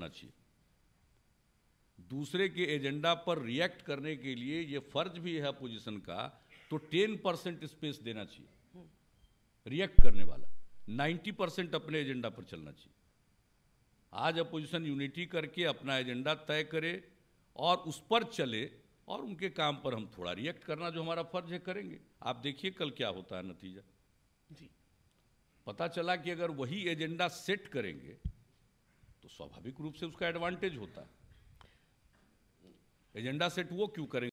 होना चाहिए दूसरे के एजेंडा पर रिएक्ट करने के लिए ये फर्ज भी है अपोजिशन का तो टेन परसेंट स्पेस देना चाहिए रिएक्ट करने वाला नाइन्टी परसेंट अपने एजेंडा पर चलना चाहिए आज अपोजिशन यूनिटी करके अपना एजेंडा तय करे और उस पर चले और उनके काम पर हम थोड़ा रिएक्ट करना जो हमारा फर्ज है करेंगे आप देखिए कल क्या होता है नतीजा जी पता चला कि अगर वही एजेंडा सेट करेंगे तो स्वाभाविक रूप से उसका एडवांटेज होता है एजेंडा सेट वो क्यों करेंगे